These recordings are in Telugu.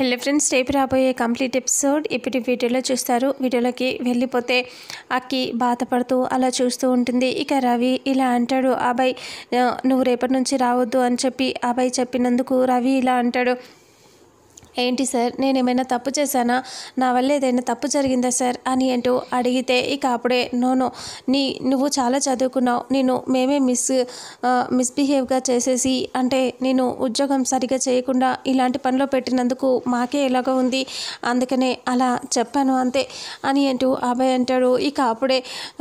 హలో ఫ్రెండ్స్ రేపు రాబోయే కంప్లీట్ ఎపిసోడ్ ఇప్పుడు వీడియోలో చూస్తారు వీడియోలోకి వెళ్ళిపోతే అక్కి బాధపడుతూ అలా చూస్తూ ఉంటుంది ఇక రవి ఇలా అంటాడు అబ్బాయి నువ్వు రేపటి నుంచి రావద్దు అని చెప్పి అబ్బాయి చెప్పినందుకు రవి ఇలా అంటాడు ఏంటి సార్ నేను ఏమైనా తప్పు చేశానా నా వల్ల ఏదైనా తప్పు జరిగిందా సార్ అని అంటూ అడిగితే ఇక అప్పుడే నోను నీ నువ్వు చాలా చదువుకున్నావు నేను మేమే మిస్ మిస్బిహేవ్గా చేసేసి అంటే నేను ఉద్యోగం సరిగా చేయకుండా ఇలాంటి పనిలో పెట్టినందుకు మాకే ఎలాగో ఉంది అందుకనే అలా చెప్పాను అంతే అని అంటూ అభయ్ అంటాడు ఇక అప్పుడే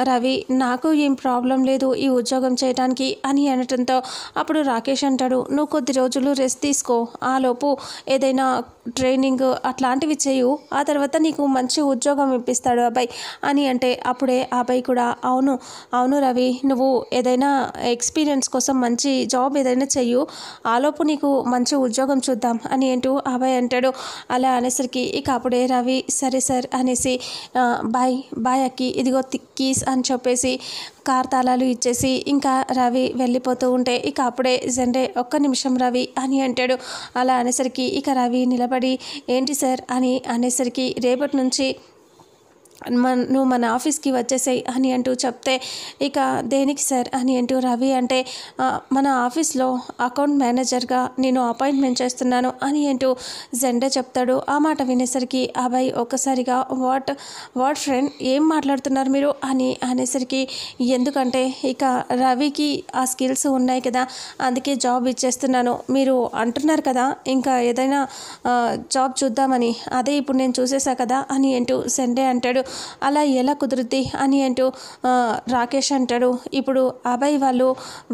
రవి నాకు ఏం ప్రాబ్లం లేదు ఈ ఉద్యోగం చేయడానికి అని అనటంతో అప్పుడు రాకేష్ అంటాడు నువ్వు కొద్ది రోజులు రెస్ట్ తీసుకో ఆలోపు ఏదైనా ట్రైనింగ్ అట్లాంటివి చేయు ఆ తర్వాత నీకు మంచి ఉద్యోగం ఇప్పిస్తాడు అబ్బాయి అని అంటే అప్పుడే ఆ అబ్బాయి కూడా అవును అవును రవి నువ్వు ఏదైనా ఎక్స్పీరియన్స్ కోసం మంచి జాబ్ ఏదైనా చెయ్యు ఆలోపు నీకు మంచి ఉద్యోగం చూద్దాం అని అంటూ అబ్బాయి అంటాడు అలా అనేసరికి ఇక అప్పుడే రవి సరే సార్ అనేసి బాయ్ బాయ్ అక్కి ఇదిగో కీస్ అని చెప్పేసి కార్ తాళాలు ఇచ్చేసి ఇంకా రవి వెళ్ళిపోతూ ఉంటే ఇక అప్పుడే జండే ఒక్క నిమిషం రవి అని అంటాడు అలా అనేసరికి ఇక రవి నిలబడి ఏంటి సార్ అని అనేసరికి రేపటి నుంచి మన నువ్వు మన ఆఫీస్కి వచ్చేసాయి అని అంటూ చెప్తే ఇక దేనికి సార్ అని అంటూ రవి అంటే మన ఆఫీస్లో అకౌంట్ మేనేజర్గా నేను అపాయింట్మెంట్ చేస్తున్నాను అని అంటూ జెండ చెప్తాడు ఆ మాట వినేసరికి అబ్బాయి ఒక్కసారిగా వాట్ వాట్ ఫ్రెండ్ ఏం మాట్లాడుతున్నారు మీరు అని అనేసరికి ఎందుకంటే ఇక రవికి ఆ స్కిల్స్ ఉన్నాయి కదా అందుకే జాబ్ ఇచ్చేస్తున్నాను మీరు అంటున్నారు కదా ఇంకా ఏదైనా జాబ్ చూద్దామని అదే ఇప్పుడు నేను చూసేసా కదా అని అంటూ సెండే అంటాడు అలా ఎలా కుదురుద్ది అని అంటూ రాకేష్ అంటాడు ఇప్పుడు అభయ్ వాళ్ళు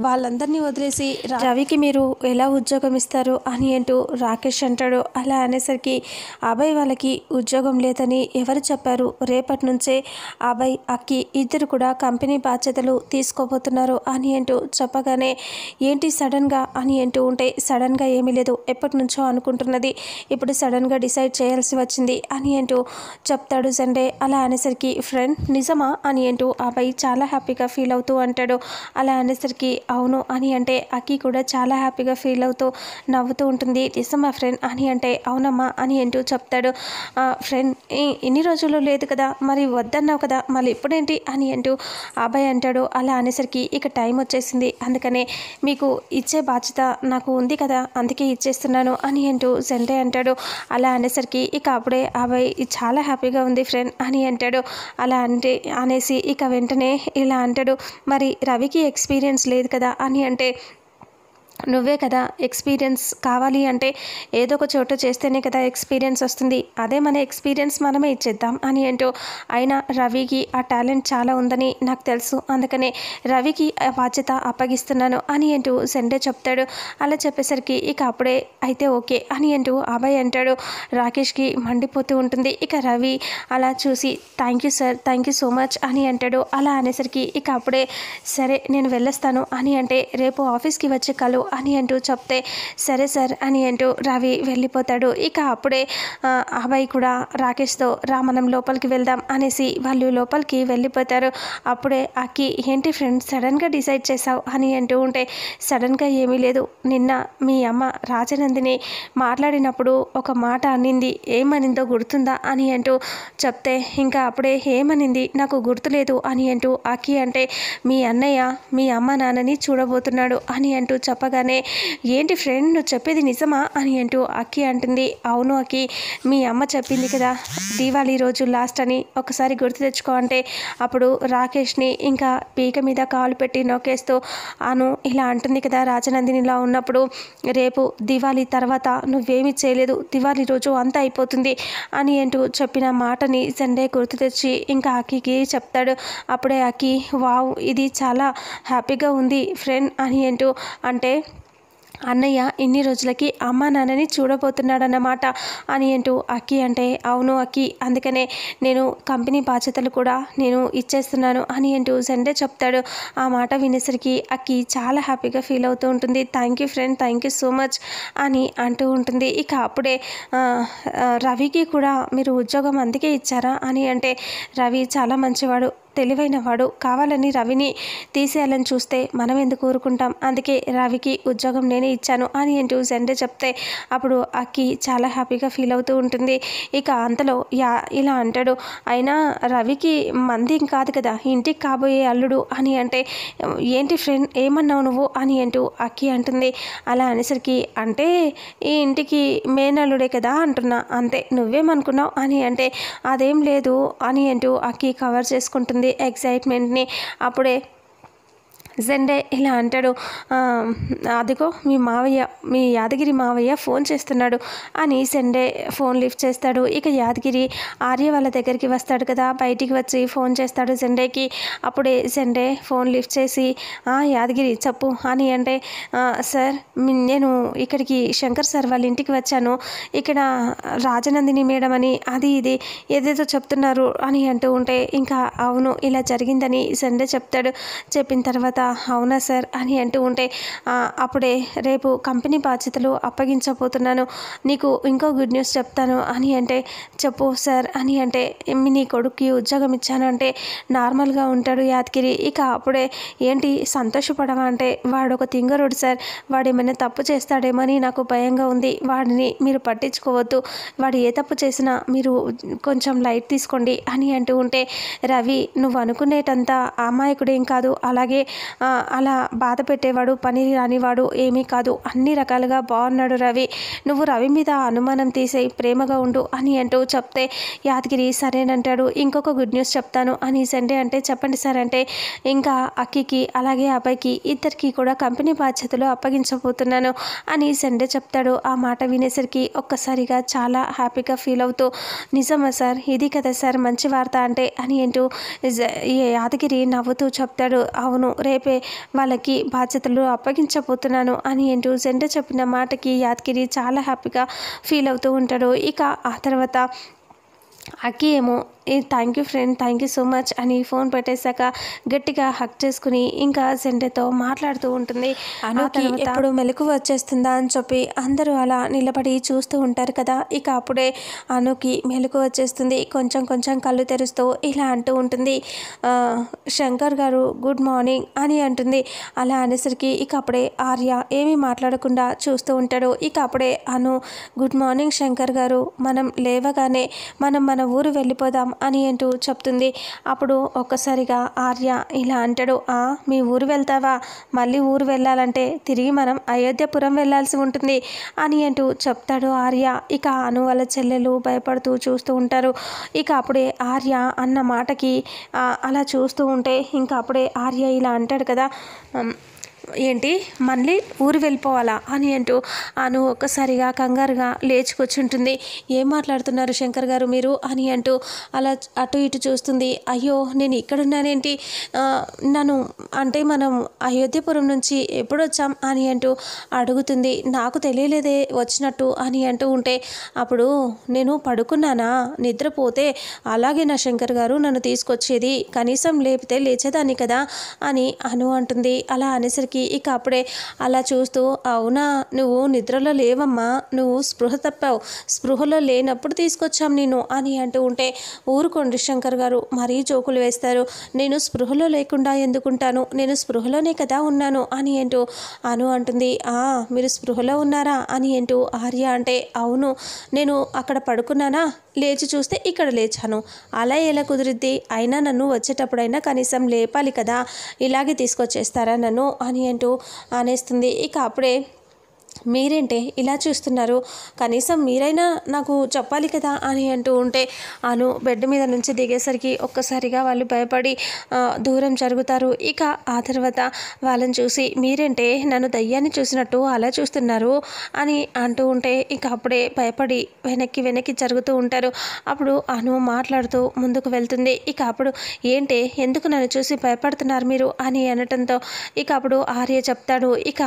వాళ్ళందరినీ వదిలేసి రవికి మీరు ఎలా ఉద్యోగం ఇస్తారు అని అంటూ రాకేష్ అంటాడు అలా అనేసరికి అభయ్ వాళ్ళకి ఉద్యోగం లేదని ఎవరు చెప్పారు రేపటి నుంచే అభయ్ అక్కి ఇద్దరు కూడా కంపెనీ బాధ్యతలు తీసుకోబోతున్నారు అని అంటూ చెప్పగానే ఏంటి సడన్గా అని అంటూ ఉంటే సడన్గా ఏమీ లేదు ఎప్పటి నుంచో అనుకుంటున్నది ఇప్పుడు సడన్గా డిసైడ్ చేయాల్సి వచ్చింది అని అంటూ చెప్తాడు సండే అలా అనేసరికి ఫ్రెండ్ నిజమా అని అంటూ అబ్బాయి చాలా హ్యాపీగా ఫీల్ అవుతూ అంటాడు అలా అనేసరికి అవును అని అంటే అక్కి కూడా చాలా హ్యాపీగా ఫీల్ అవుతూ నవ్వుతూ ఉంటుంది నిజమా ఫ్రెండ్ అని అంటే అవునమ్మా అని అంటూ చెప్తాడు ఫ్రెండ్ ఇన్ని రోజులు లేదు కదా మరి వద్దన్నావు కదా మళ్ళీ ఇప్పుడేంటి అని అంటూ అబ్బాయి అంటాడు అలా అనేసరికి ఇక టైం వచ్చేసింది అందుకనే మీకు ఇచ్చే బాధ్యత నాకు ఉంది కదా అందుకే ఇచ్చేస్తున్నాను అని అంటూ సెంటే అంటాడు అలా అనేసరికి ఇక అప్పుడే అబ్బాయి చాలా హ్యాపీగా ఉంది ఫ్రెండ్ అని అంటాడు అలా అంటే అనేసి ఇక వెంటనే ఇలా అంటాడు మరి రవికి ఎక్స్పీరియన్స్ లేదు కదా అని అంటే నువ్వే కదా ఎక్స్పీరియన్స్ కావాలి అంటే ఏదో ఒక చోట చేస్తేనే కదా ఎక్స్పీరియన్స్ వస్తుంది అదే మన ఎక్స్పీరియన్స్ మనమే ఇచ్చేద్దాం అని ఏంటో అయినా రవికి ఆ టాలెంట్ చాలా ఉందని నాకు తెలుసు అందుకనే రవికి బాధ్యత అప్పగిస్తున్నాను అని అంటూ సండే చెప్తాడు అలా చెప్పేసరికి ఇక అప్పుడే అయితే ఓకే అని అంటూ అభయ్ అంటాడు రాకేష్కి మండిపోతూ ఉంటుంది ఇక రవి అలా చూసి thank you sir thank you so much అని అంటాడు అలా అనేసరికి ఇక అప్పుడే సరే నేను వెళ్ళొస్తాను అని అంటే రేపు ఆఫీస్కి వచ్చే కలు అని అంటూ చెప్తే సరే సార్ అని అంటూ రవి వెళ్ళిపోతాడు ఇక అప్పుడే అభయ్ కూడా రాకేష్తో రా మనం లోపలికి వెళ్దాం అనేసి వాళ్ళు లోపలికి వెళ్ళిపోతారు అప్పుడే అక్కి ఏంటి ఫ్రెండ్స్ సడన్గా డిసైడ్ చేశావు అని అంటూ ఉంటే సడన్గా ఏమీ లేదు నిన్న మీ అమ్మ రాజనందిని మాట్లాడినప్పుడు ఒక మాట అనింది ఏమనిందో గుర్తుందా అని అంటూ చెప్తే ఇంకా అప్పుడే ఏమనింది నాకు గుర్తులేదు అని అంటూ అక్కి అంటే మీ అన్నయ్య మీ అమ్మ నాన్నని చూడబోతున్నాడు అని అంటూ చెప్పగా రాగానే ఏంటి ఫ్రెండ్ నువ్వు చెప్పేది నిజమా అని అంటూ అక్కి అంటుంది అవును అక్కి మీ అమ్మ చెప్పింది కదా దీవాళీ రోజు లాస్ట్ అని ఒకసారి గుర్తు తెచ్చుకో అంటే అప్పుడు రాకేష్ని ఇంకా పీక మీద కాలు పెట్టి నొక్కేస్తూ అను ఇలా అంటుంది కదా రాజనందినిలా ఉన్నప్పుడు రేపు దివాళీ తర్వాత నువ్వేమీ చేయలేదు దివాళీ రోజు అంతా అయిపోతుంది అని అంటూ చెప్పిన మాటని సండే గుర్తు తెచ్చి ఇంకా అక్కికి చెప్తాడు అప్పుడే అక్కి వావ్ ఇది చాలా హ్యాపీగా ఉంది ఫ్రెండ్ అని అంటూ అంటే అన్నయ్య ఇన్ని రోజులకి అమ్మా నాన్నని చూడబోతున్నాడన్నమాట అని అంటూ అక్కి అంటే అవును అక్కి అందుకనే నేను కంపెనీ బాధ్యతలు కూడా నేను ఇచ్చేస్తున్నాను అని అంటూ సండే చెప్తాడు ఆ మాట వినేసరికి అక్కి చాలా హ్యాపీగా ఫీల్ అవుతూ ఉంటుంది thank you friend thank you so much అని అంటూ ఉంటుంది ఇక అప్పుడే రవికి కూడా మీరు ఉద్యోగం అందుకే ఇచ్చారా అని అంటే రవి చాలా మంచివాడు తెలివైన వాడు కావాలని రవిని తీసేయాలని చూస్తే మనం ఎందుకు ఊరుకుంటాం అందుకే రవికి ఉద్యోగం నేనే ఇచ్చాను అని ఏంటి సండే చెప్తే అప్పుడు అక్కి చాలా హ్యాపీగా ఫీల్ అవుతూ ఉంటుంది ఇక అంతలో యా ఇలా అంటాడు అయినా రవికి మందేం కాదు కదా ఇంటికి కాబోయే అల్లుడు అని అంటే ఏంటి ఫ్రెండ్ ఏమన్నావు నువ్వు అని అంటూ అక్కి అంటుంది అలా అనేసరికి అంటే ఈ ఇంటికి మేనల్లుడే కదా అంటున్నా అంతే నువ్వేమనుకున్నావు అని అంటే అదేం లేదు అని అంటూ అక్కి కవర్ చేసుకుంటుంది એક્સાઇટમેન્ટને આપણે జెండే ఇలా అంటాడు అదిగో మీ మావయ్య మీ యాదగిరి మావయ్య ఫోన్ చేస్తున్నాడు అని జెండే ఫోన్ లిఫ్ట్ చేస్తాడు ఇక యాదగిరి ఆర్య వాళ్ళ దగ్గరికి వస్తాడు కదా బయటికి వచ్చి ఫోన్ చేస్తాడు జెండేకి అప్పుడే జెండే ఫోన్ లిఫ్ట్ చేసి యాదగిరి చెప్పు అని అంటే సార్ నేను ఇక్కడికి శంకర్ సార్ వాళ్ళ ఇంటికి వచ్చాను ఇక్కడ రాజనందిని మేడం అని అది ఇది ఏదేదో చెప్తున్నారు అని అంటూ ఉంటే ఇంకా అవును ఇలా జరిగిందని జెండే చెప్తాడు చెప్పిన తర్వాత అవునా సార్ అని అంటూ ఉంటే అప్పుడే రేపు కంపెనీ బాధ్యతలు అప్పగించబోతున్నాను నీకు ఇంకో గుడ్ న్యూస్ చెప్తాను అని అంటే చెప్పు సార్ అని అంటే నీ కొడుక్కి ఉద్యోగం ఇచ్చానంటే నార్మల్గా ఉంటాడు యాదగిరి ఇక అప్పుడే ఏంటి సంతోషపడవా అంటే వాడు ఒక తింగరుడు సార్ వాడు ఏమైనా తప్పు చేస్తాడేమని నాకు భయంగా ఉంది వాడిని మీరు పట్టించుకోవద్దు వాడు ఏ తప్పు చేసినా మీరు కొంచెం లైట్ తీసుకోండి అని అంటూ ఉంటే రవి నువ్వు అనుకునేటంత అమాయకుడేం కాదు అలాగే అలా బాధ పెట్టేవాడు పని రానివాడు ఏమీ కాదు అన్ని రకాలుగా బాగున్నాడు రవి నువ్వు రవి మీద అనుమానం తీసే ప్రేమగా ఉండు అని అంటూ చెప్తే యాదగిరి సరేనంటాడు ఇంకొక గుడ్ న్యూస్ చెప్తాను అని సండే అంటే చెప్పండి సార్ అంటే ఇంకా అక్కికి అలాగే అబ్బాయికి ఇద్దరికి కూడా కంపెనీ బాధ్యతలు అప్పగించబోతున్నాను అని సండే చెప్తాడు ఆ మాట వినేసరికి ఒక్కసారిగా చాలా హ్యాపీగా ఫీల్ అవుతూ నిజమా సార్ ఇది కదా సార్ మంచి వార్త అంటే అని అంటూ యాదగిరి నవ్వుతూ చెప్తాడు అవును రేపు రేపే వాళ్ళకి బాధ్యతలు అప్పగించబోతున్నాను అని అంటూ జెండ చెప్పిన మాటకి యాదగిరి చాలా హ్యాపీగా ఫీల్ అవుతూ ఉంటాడు ఇక ఆ తర్వాత అక్కి ఏమో ఈ thank you friend thank you so much అని ఫోన్ పెట్టేశాక గట్టిగా హక్ చేసుకుని ఇంకా సెండేతో మాట్లాడుతూ ఉంటుంది అనుకి ఎప్పుడు మెలకు వచ్చేస్తుందా అని చెప్పి అందరూ అలా నిలబడి చూస్తూ ఉంటారు కదా ఇక అప్పుడే అనుకి మెలకు వచ్చేస్తుంది కొంచెం కొంచెం కళ్ళు తెరుస్తూ ఇలా అంటూ ఉంటుంది శంకర్ గారు గుడ్ మార్నింగ్ అని అంటుంది అలా అనేసరికి ఇక అప్పుడే ఆర్య ఏమీ మాట్లాడకుండా చూస్తూ ఉంటాడు ఇక అప్పుడే అను గుడ్ మార్నింగ్ శంకర్ గారు మనం లేవగానే మనం మన ఊరు వెళ్ళిపోదాం అని అంటూ చెప్తుంది అప్పుడు ఒక్కసారిగా ఆర్య ఇలా అంటాడు ఆ మీ ఊరు వెళ్తావా మళ్ళీ ఊరు వెళ్ళాలంటే తిరిగి మనం అయోధ్యపురం వెళ్ళాల్సి ఉంటుంది అని అంటూ చెప్తాడు ఆర్య ఇక అను వాళ్ళ చెల్లెలు భయపడుతూ చూస్తూ ఉంటారు ఇక అప్పుడే ఆర్య అన్న మాటకి అలా చూస్తూ ఉంటే ఇంకా అప్పుడే ఆర్య ఇలా అంటాడు కదా ఏంటి మళ్ళీ ఊరు వెళ్ళిపోవాలా అని అంటూ అను ఒక్కసారిగా కంగారుగా లేచుకొచ్చుంటుంది కూర్చుంటుంది ఏం మాట్లాడుతున్నారు శంకర్ గారు మీరు అని అంటూ అలా అటు ఇటు చూస్తుంది అయ్యో నేను ఇక్కడున్నానేంటి నన్ను అంటే మనం అయోధ్యపురం నుంచి ఎప్పుడు వచ్చాం అని అంటూ అడుగుతుంది నాకు తెలియలేదే వచ్చినట్టు అని అంటూ ఉంటే అప్పుడు నేను పడుకున్నానా నిద్రపోతే అలాగే నా శంకర్ గారు నన్ను తీసుకొచ్చేది కనీసం లేపితే లేచేదాన్ని కదా అని అను అంటుంది అలా అనేసరికి వైపుకి ఇక అప్పుడే అలా చూస్తూ అవునా నువ్వు నిద్రలో లేవమ్మా నువ్వు స్పృహ తప్పావు స్పృహలో లేనప్పుడు తీసుకొచ్చాం నేను అని అంటూ ఉంటే ఊరుకోండి శంకర్ గారు మరీ జోకులు వేస్తారు నేను స్పృహలో లేకుండా ఎందుకుంటాను నేను స్పృహలోనే కదా ఉన్నాను అని అంటూ అను అంటుంది ఆ మీరు స్పృహలో ఉన్నారా అని అంటూ ఆర్య అంటే అవును నేను అక్కడ పడుకున్నానా లేచి చూస్తే ఇక్కడ లేచాను అలా ఎలా కుదిరిద్ది అయినా నన్ను వచ్చేటప్పుడైనా కనీసం లేపాలి కదా ఇలాగే తీసుకొచ్చేస్తారా నన్ను అని అంటూ అనేస్తుంది ఇక అప్పుడే మీరేంటే ఇలా చూస్తున్నారు కనీసం మీరైనా నాకు చెప్పాలి కదా అని అంటూ ఉంటే అను బెడ్ మీద నుంచి దిగేసరికి ఒక్కసారిగా వాళ్ళు భయపడి దూరం జరుగుతారు ఇక ఆ తర్వాత వాళ్ళని చూసి మీరేంటే నన్ను దయ్యాన్ని చూసినట్టు అలా చూస్తున్నారు అని అంటూ ఉంటే ఇక అప్పుడే భయపడి వెనక్కి వెనక్కి జరుగుతూ ఉంటారు అప్పుడు అను మాట్లాడుతూ ముందుకు వెళ్తుంది ఇక అప్పుడు ఏంటే ఎందుకు నన్ను చూసి భయపడుతున్నారు మీరు అని అనటంతో ఇక అప్పుడు ఆర్య చెప్తాడు ఇక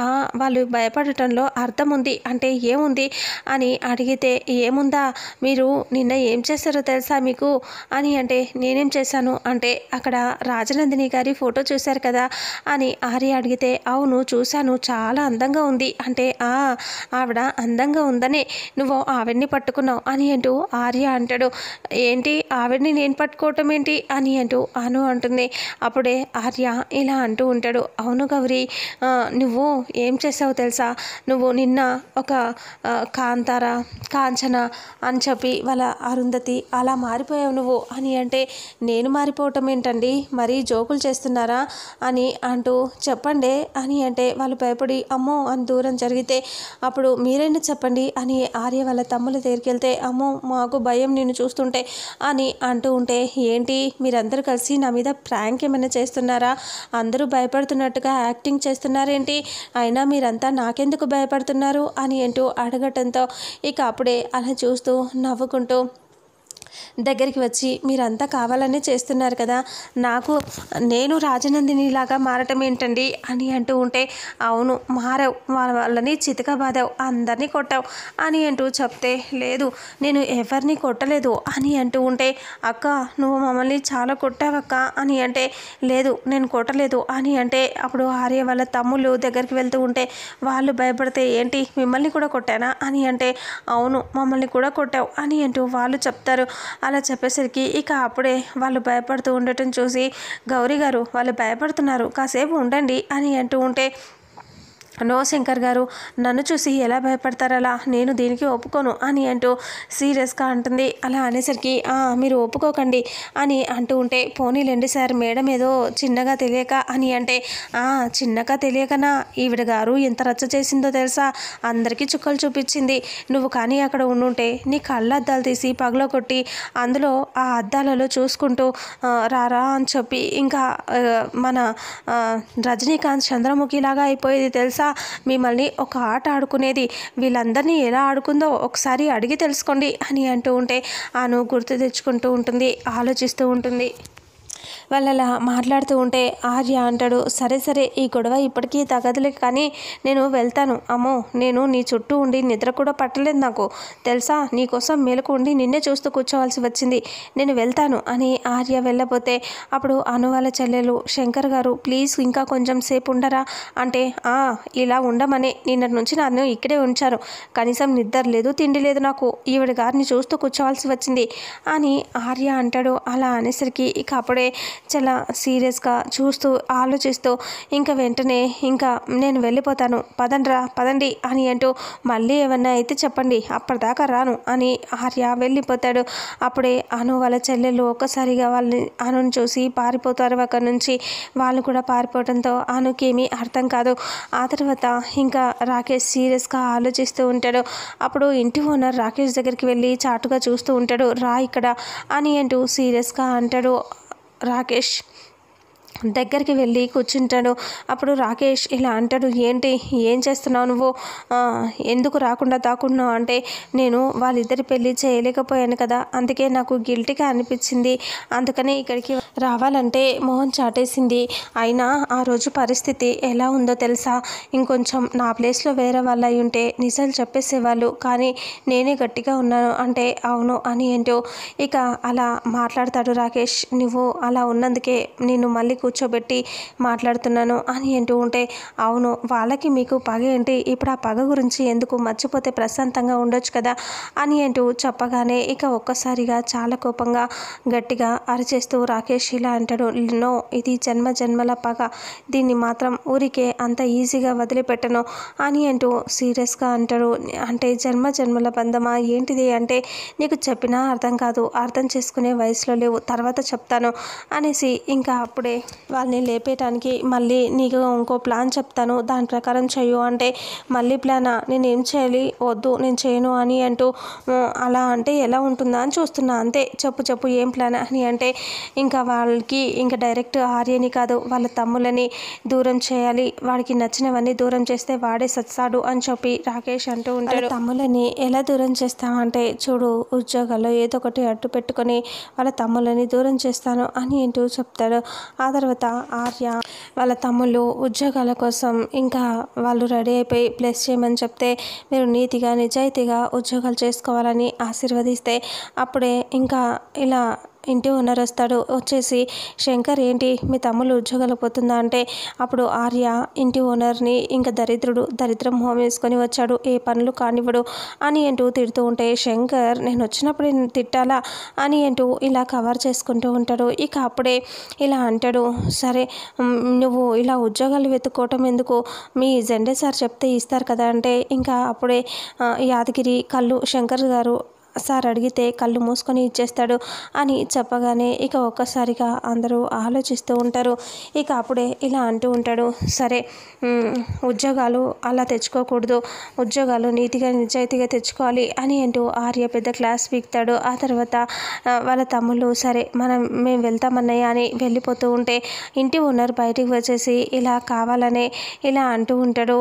వాళ్ళు భయపడటంలో అర్థం ఉంది అంటే ఏముంది అని అడిగితే ఏముందా మీరు నిన్న ఏం చేస్తారో తెలుసా మీకు అని అంటే నేనేం చేశాను అంటే అక్కడ రాజనందిని గారి ఫోటో చూశారు కదా అని ఆర్య అడిగితే అవును చూశాను చాలా అందంగా ఉంది అంటే ఆ ఆవిడ అందంగా ఉందని నువ్వు ఆవిడ్ని పట్టుకున్నావు అని అంటూ ఆర్య అంటాడు ఏంటి ఆవిడ్ని నేను పట్టుకోవటం ఏంటి అని అంటూ అను అంటుంది అప్పుడే ఆర్య ఇలా అంటూ ఉంటాడు అవును గౌరీ నువ్వు ఏం చేసావు తెలుసా నువ్వు నిన్న ఒక కాంతార కాంచన అని చెప్పి వాళ్ళ అరుంధతి అలా మారిపోయావు నువ్వు అని అంటే నేను మారిపోవటం ఏంటండి మరీ జోకులు చేస్తున్నారా అని అంటూ చెప్పండి అని అంటే వాళ్ళు భయపడి అమ్మో అని దూరం జరిగితే అప్పుడు మీరైనా చెప్పండి అని ఆర్య వాళ్ళ తమ్ముల దగ్గరికి వెళ్తే అమ్మో మాకు భయం నేను చూస్తుంటే అని అంటూ ఉంటే ఏంటి మీరందరూ కలిసి నా మీద ప్రాంక్ ఏమైనా చేస్తున్నారా అందరూ భయపడుతున్నట్టుగా యాక్టింగ్ చేస్తున్నారేంటి అయినా మీరంతా నాకెందుకు భయపడుతున్నారు మాట్లాడుతున్నారు అని అంటూ అడగటంతో ఇక అప్పుడే అలా చూస్తూ నవ్వుకుంటూ దగ్గరికి వచ్చి మీరంతా కావాలనే చేస్తున్నారు కదా నాకు నేను రాజనందినిలాగా మారటం ఏంటండి అని అంటూ ఉంటే అవును మారావు వాళ్ళని చితక బాధావు అందరినీ కొట్టావు అని అంటూ చెప్తే లేదు నేను ఎవరిని కొట్టలేదు అని అంటూ ఉంటే అక్క నువ్వు మమ్మల్ని చాలా కొట్టావక్క అని అంటే లేదు నేను కొట్టలేదు అని అంటే అప్పుడు ఆర్య వాళ్ళ తమ్ముళ్ళు దగ్గరికి వెళ్తూ ఉంటే వాళ్ళు భయపడితే ఏంటి మిమ్మల్ని కూడా కొట్టానా అని అంటే అవును మమ్మల్ని కూడా కొట్టావు అని అంటూ వాళ్ళు చెప్తారు అలా చెప్పేసరికి ఇక అప్పుడే వాళ్ళు భయపడుతూ ఉండటం చూసి గౌరీ గారు వాళ్ళు భయపడుతున్నారు కాసేపు ఉండండి అని అంటూ ఉంటే నో శంకర్ గారు నన్ను చూసి ఎలా భయపడతారలా నేను దీనికి ఒప్పుకోను అని అంటూ సీరియస్గా అంటుంది అలా అనేసరికి మీరు ఒప్పుకోకండి అని అంటూ ఉంటే పోనీలేండి సార్ మేడం ఏదో చిన్నగా తెలియక అని అంటే చిన్నగా తెలియకనా ఈవిడ గారు ఎంత రచ్చ చేసిందో తెలుసా అందరికీ చుక్కలు చూపించింది నువ్వు కానీ అక్కడ ఉండుంటే నీ కళ్ళ అద్దాలు తీసి పగలో కొట్టి అందులో ఆ అద్దాలలో చూసుకుంటూ రారా అని చెప్పి ఇంకా మన రజనీకాంత్ చంద్రముఖిలాగా అయిపోయేది తెలుసా కదా మిమ్మల్ని ఒక ఆట ఆడుకునేది వీళ్ళందరినీ ఎలా ఆడుకుందో ఒకసారి అడిగి తెలుసుకోండి అని అంటూ ఉంటే అను గుర్తు తెచ్చుకుంటూ ఉంటుంది ఆలోచిస్తూ ఉంటుంది వాళ్ళలా మాట్లాడుతూ ఉంటే ఆర్య అంటాడు సరే సరే ఈ గొడవ ఇప్పటికీ తగదులే కానీ నేను వెళ్తాను అమ్మో నేను నీ చుట్టూ ఉండి నిద్ర కూడా పట్టలేదు నాకు తెలుసా నీకోసం ఉండి నిన్నే చూస్తూ కూర్చోవలసి వచ్చింది నేను వెళ్తాను అని ఆర్య వెళ్ళబోతే అప్పుడు అనువాల చెల్లెలు శంకర్ గారు ప్లీజ్ ఇంకా కొంచెం సేపు ఉండరా అంటే ఆ ఇలా ఉండమని నిన్నటి నుంచి నన్ను ఇక్కడే ఉంచారు కనీసం నిద్ర లేదు తిండి లేదు నాకు ఈవిడ గారిని చూస్తూ కూర్చోవలసి వచ్చింది అని ఆర్య అంటాడు అలా అనేసరికి ఇక అప్పుడే చాలా సీరియస్గా చూస్తూ ఆలోచిస్తూ ఇంకా వెంటనే ఇంకా నేను వెళ్ళిపోతాను పదండ్రా పదండి అని అంటూ మళ్ళీ ఏమన్నా అయితే చెప్పండి అప్పటిదాకా రాను అని ఆర్య వెళ్ళిపోతాడు అప్పుడే అను వాళ్ళ చెల్లెలు ఒక్కసారిగా వాళ్ళని అనుని చూసి పారిపోతారు అక్కడి నుంచి వాళ్ళు కూడా పారిపోవడంతో అనుకేమీ అర్థం కాదు ఆ తర్వాత ఇంకా రాకేష్ సీరియస్గా ఆలోచిస్తూ ఉంటాడు అప్పుడు ఇంటి ఓనర్ రాకేష్ దగ్గరికి వెళ్ళి చాటుగా చూస్తూ ఉంటాడు రా ఇక్కడ అని అంటూ సీరియస్గా అంటాడు राकेश దగ్గరికి వెళ్ళి కూర్చుంటాడు అప్పుడు రాకేష్ ఇలా అంటాడు ఏంటి ఏం చేస్తున్నావు నువ్వు ఎందుకు రాకుండా దాక్కున్నావు అంటే నేను వాళ్ళిద్దరి పెళ్ళి చేయలేకపోయాను కదా అందుకే నాకు గిల్టీగా అనిపించింది అందుకనే ఇక్కడికి రావాలంటే మోహన్ చాటేసింది అయినా ఆ రోజు పరిస్థితి ఎలా ఉందో తెలుసా ఇంకొంచెం నా ప్లేస్లో వేరే వాళ్ళు అయి ఉంటే నిజాలు చెప్పేసేవాళ్ళు కానీ నేనే గట్టిగా ఉన్నాను అంటే అవును అని ఏంటో ఇక అలా మాట్లాడతాడు రాకేష్ నువ్వు అలా ఉన్నందుకే నేను మళ్ళీ కూర్చోబెట్టి మాట్లాడుతున్నాను అని అంటూ ఉంటే అవును వాళ్ళకి మీకు పగ ఏంటి ఇప్పుడు ఆ పగ గురించి ఎందుకు మర్చిపోతే ప్రశాంతంగా ఉండొచ్చు కదా అని అంటూ చెప్పగానే ఇక ఒక్కసారిగా చాలా కోపంగా గట్టిగా అరిచేస్తూ రాకేష్ ఇలా అంటాడు నో ఇది జన్మ జన్మల పగ దీన్ని మాత్రం ఊరికే అంత ఈజీగా వదిలిపెట్టను అని అంటూ సీరియస్గా అంటాడు అంటే జన్మ జన్మల బంధమా ఏంటిది అంటే నీకు చెప్పినా అర్థం కాదు అర్థం చేసుకునే వయసులో లేవు తర్వాత చెప్తాను అనేసి ఇంకా అప్పుడే వాళ్ళని లేపేయటానికి మళ్ళీ నీకు ఇంకో ప్లాన్ చెప్తాను దాని ప్రకారం చెయ్యు అంటే మళ్ళీ ప్లానా నేను ఏం చేయాలి వద్దు నేను చేయను అని అంటూ అలా అంటే ఎలా ఉంటుందా అని చూస్తున్నా అంతే చెప్పు చెప్పు ఏం ప్లాన్ అని అంటే ఇంకా వాళ్ళకి ఇంకా డైరెక్ట్ ఆర్యని కాదు వాళ్ళ తమ్ములని దూరం చేయాలి వాడికి నచ్చినవన్నీ దూరం చేస్తే వాడే సత్సాడు అని చెప్పి రాకేష్ అంటూ ఉంటాడు తమ్ములని ఎలా దూరం చేస్తామంటే చూడు ఉద్యోగాల్లో ఏదో ఒకటి అడ్డు పెట్టుకొని వాళ్ళ తమ్ములని దూరం చేస్తాను అని అంటూ చెప్తాడు ఆ తర్వాత తర్వాత ఆర్య వాళ్ళ తమ్ముళ్ళు ఉద్యోగాల కోసం ఇంకా వాళ్ళు రెడీ అయిపోయి ప్లేస్ చేయమని చెప్తే మీరు నీతిగా నిజాయితీగా ఉద్యోగాలు చేసుకోవాలని ఆశీర్వదిస్తే అప్పుడే ఇంకా ఇలా ఇంటి ఓనర్ వస్తాడు వచ్చేసి శంకర్ ఏంటి మీ తమ్ముళ్ళు ఉద్యోగాలు పోతుందా అంటే అప్పుడు ఆర్య ఇంటి ఓనర్ని ఇంకా దరిద్రుడు దరిద్రం హోమ్ వేసుకొని వచ్చాడు ఏ పనులు కానివ్వడు అని అంటూ తిడుతూ ఉంటే శంకర్ నేను వచ్చినప్పుడు తిట్టాలా అని అంటూ ఇలా కవర్ చేసుకుంటూ ఉంటాడు ఇక అప్పుడే ఇలా అంటాడు సరే నువ్వు ఇలా ఉద్యోగాలు వెతుక్కోవటం ఎందుకు మీ జెండే సార్ చెప్తే ఇస్తారు కదా అంటే ఇంకా అప్పుడే యాదగిరి కళ్ళు శంకర్ గారు సార్ అడిగితే కళ్ళు మూసుకొని ఇచ్చేస్తాడు అని చెప్పగానే ఇక ఒక్కసారిగా అందరూ ఆలోచిస్తూ ఉంటారు ఇక అప్పుడే ఇలా అంటూ ఉంటాడు సరే ఉద్యోగాలు అలా తెచ్చుకోకూడదు ఉద్యోగాలు నీతిగా నిజాయితీగా తెచ్చుకోవాలి అని అంటూ ఆర్య పెద్ద క్లాస్ పీక్తాడు ఆ తర్వాత వాళ్ళ తమ్ముళ్ళు సరే మనం మేము వెళ్తామన్నయ్యా అని వెళ్ళిపోతూ ఉంటే ఇంటి ఓనర్ బయటికి వచ్చేసి ఇలా కావాలనే ఇలా అంటూ ఉంటాడు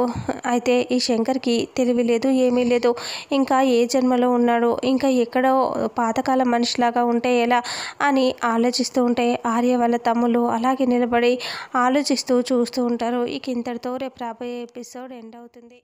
అయితే ఈ శంకర్కి తెలివి లేదు ఏమీ లేదు ఇంకా ఏ జన్మలో ఉన్నాడో ఇంకా ఇంకా ఎక్కడో పాతకాల మనిషిలాగా ఉంటే ఎలా అని ఆలోచిస్తూ ఉంటే ఆర్య వాళ్ళ తమ్ముళ్ళు అలాగే నిలబడి ఆలోచిస్తూ చూస్తూ ఉంటారు ఇక ఇంతటితో రేపు రాబోయే ఎపిసోడ్ ఎండ్ అవుతుంది